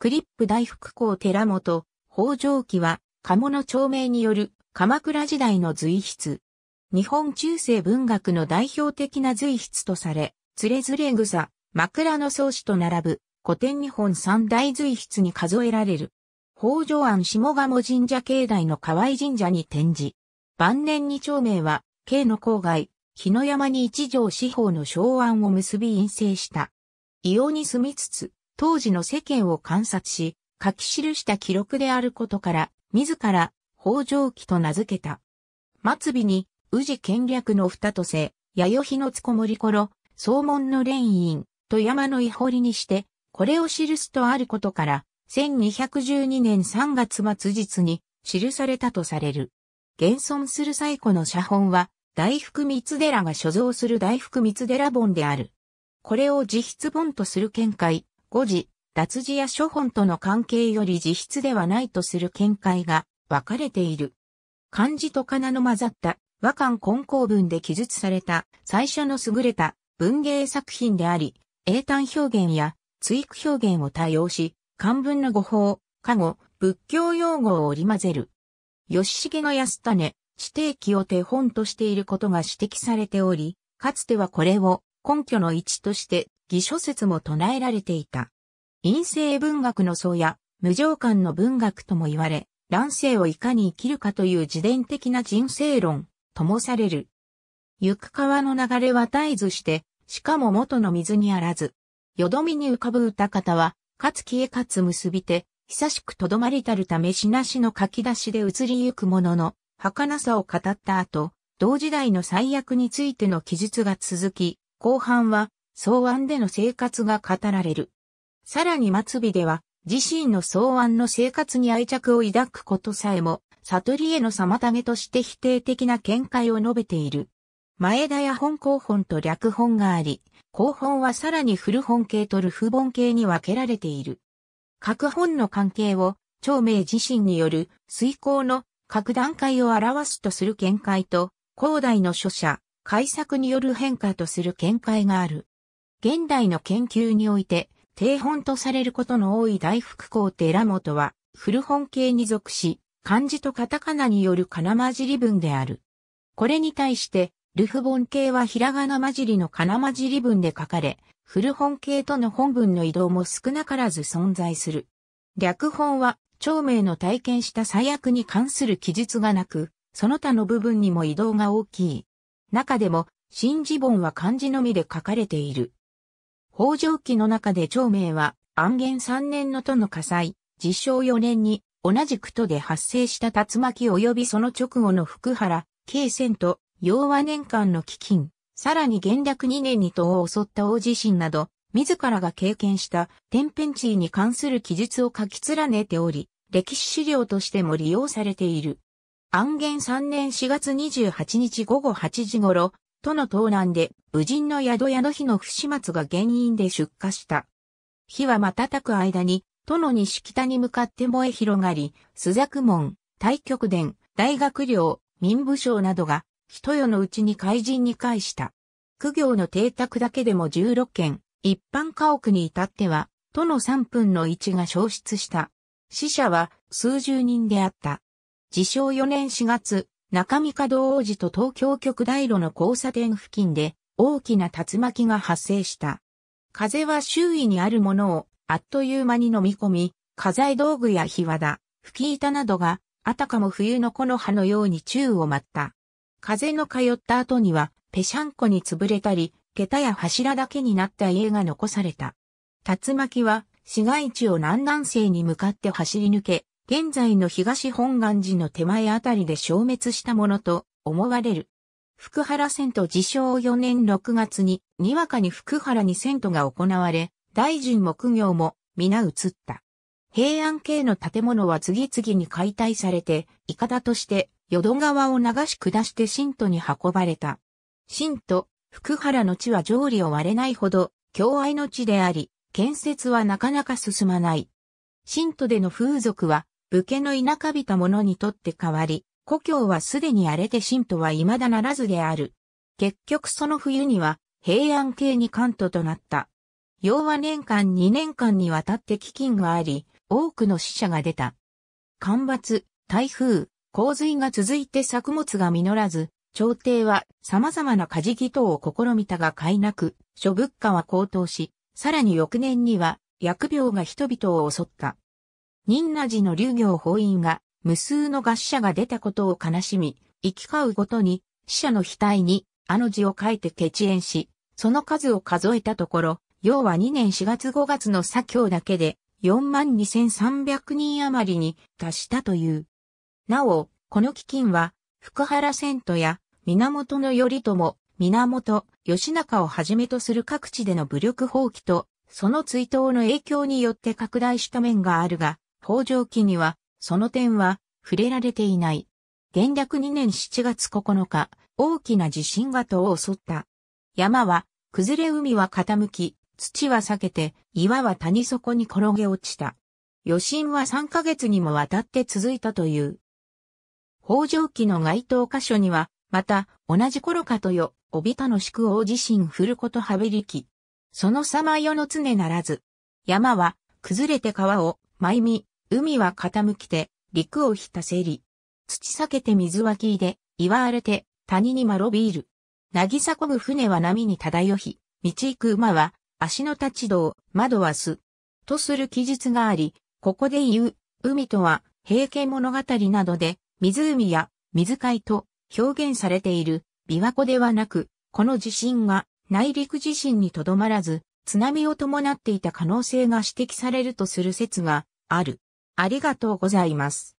クリップ大福公寺本、北条記は、鴨の町名による鎌倉時代の随筆。日本中世文学の代表的な随筆とされ、つれれ草、枕草子と並ぶ古典日本三大随筆に数えられる。北条庵下鴨神社境内の河合神社に展示。晩年に町名は、京の郊外、日の山に一条四方の昭安を結び陰性した。異様に住みつつ、当時の世間を観察し、書き記した記録であることから、自ら、北条記と名付けた。末尾に、宇治権略の二とせ、弥生のつこもりころ、総門の連院、と山のい堀にして、これを記すとあることから、1212年3月末日に記されたとされる。現存する最古の写本は、大福三寺が所蔵する大福三寺本である。これを自筆本とする見解、誤字、脱字や書本との関係より自筆ではないとする見解が分かれている。漢字と仮名の混ざった和漢混交文で記述された最初の優れた文芸作品であり、英単表現や追句表現を多用し、漢文の語法、過語、仏教用語を織り交ぜる。吉重が安種、指定記を手本としていることが指摘されており、かつてはこれを根拠の一として偽諸説も唱えられていた。陰性文学の層や無常観の文学とも言われ、乱世をいかに生きるかという自伝的な人生論ともされる。行く川の流れは絶えずして、しかも元の水にあらず。よどみに浮かぶ歌方は、かつ消えかつ結びて、久しくとどまりたるためしなしの書き出しで移りゆくものの、儚さを語った後、同時代の最悪についての記述が続き、後半は草案での生活が語られる。さらに末尾では、自身の草案の生活に愛着を抱くことさえも、悟りへの妨げとして否定的な見解を述べている。前田や本広本と略本があり、後本はさらに古本系とルフ本系に分けられている。各本の関係を、長明自身による遂行の各段階を表すとする見解と、広大の書写、解釈による変化とする見解がある。現代の研究において、定本とされることの多い大福ラモとは、古本系に属し、漢字とカタカナによる金混じり文である。これに対して、ルフ本系はひらがな混じりの金混じり文で書かれ、古本系との本文の移動も少なからず存在する。略本は、長明の体験した最悪に関する記述がなく、その他の部分にも移動が大きい。中でも、新字本は漢字のみで書かれている。北条記の中で長明は、安元3年の都の火災、実証4年に、同じく都で発生した竜巻及びその直後の福原、慶仙と、洋和年間の飢饉、さらに元略2年に都を襲った大地震など、自らが経験した天変地異に関する記述を書き連ねており、歴史資料としても利用されている。安元3年4月28日午後8時頃、都の東南で、無人の宿屋の火の不始末が原因で出火した。火は瞬く間に、都の西北に向かって燃え広がり、須作門、太極殿、大学寮、民部省などが、人世のうちに怪人に返した。苦行の邸宅だけでも16件、一般家屋に至っては、都の3分の1が消失した。死者は数十人であった。自称4年4月、中三角王子と東京極大路の交差点付近で大きな竜巻が発生した。風は周囲にあるものをあっという間に飲み込み、家財道具や火輪だ、吹き板などがあたかも冬の木の葉のように宙を舞った。風の通った後には、ぺしゃんこに潰れたり、桁や柱だけになった家が残された。竜巻は、市街地を南南西に向かって走り抜け、現在の東本願寺の手前あたりで消滅したものと思われる。福原遷都自称4年6月に、にわかに福原に遷都が行われ、大臣も苦業も皆移った。平安系の建物は次々に解体されて、いかだとして淀川を流し下して神都に運ばれた。神都、福原の地は上理を割れないほど、共愛の地であり、建設はなかなか進まない。神都での風俗は、武家の田舎びた者にとって変わり、故郷はすでに荒れて神とは未だならずである。結局その冬には平安系に関東となった。要は年間2年間にわたって飢饉があり、多くの死者が出た。干ばつ、台風、洪水が続いて作物が実らず、朝廷は様々な家事祈祷を試みたが買いなく、諸物価は高騰し、さらに翌年には薬病が人々を襲った。忍那寺の流行法院が無数の合死者が出たことを悲しみ、行き交うごとに死者の額にあの字を書いて決縁し、その数を数えたところ、要は2年4月5月の左京だけで42,300人余りに達したという。なお、この基金は、福原遷都や源頼朝、源義仲をはじめとする各地での武力放棄と、その追悼の影響によって拡大した面があるが、北条記には、その点は触れられていない。元略2年7月9日、大きな地震が戸を襲った。山は、崩れ海は傾き、土は裂けて、岩は谷底に転げ落ちた。余震は3ヶ月にもわたって続いたという。北条記の該当箇所には、また、同じ頃かとよ、帯田の宿王地震振ることはべりき。その様よの常ならず。山は、崩れて川を、舞み、海は傾きて、陸をひたせり。土裂けて水湧きで、岩荒れて、谷にまろびいる。なぎさこぐ船は波に漂い、道行く馬は、足の立ち道、窓はす。とする記述があり、ここで言う、海とは、平家物語などで、湖や水海と表現されている、琵琶湖ではなく、この地震が内陸地震にとどまらず、津波を伴っていた可能性が指摘されるとする説がある。ありがとうございます。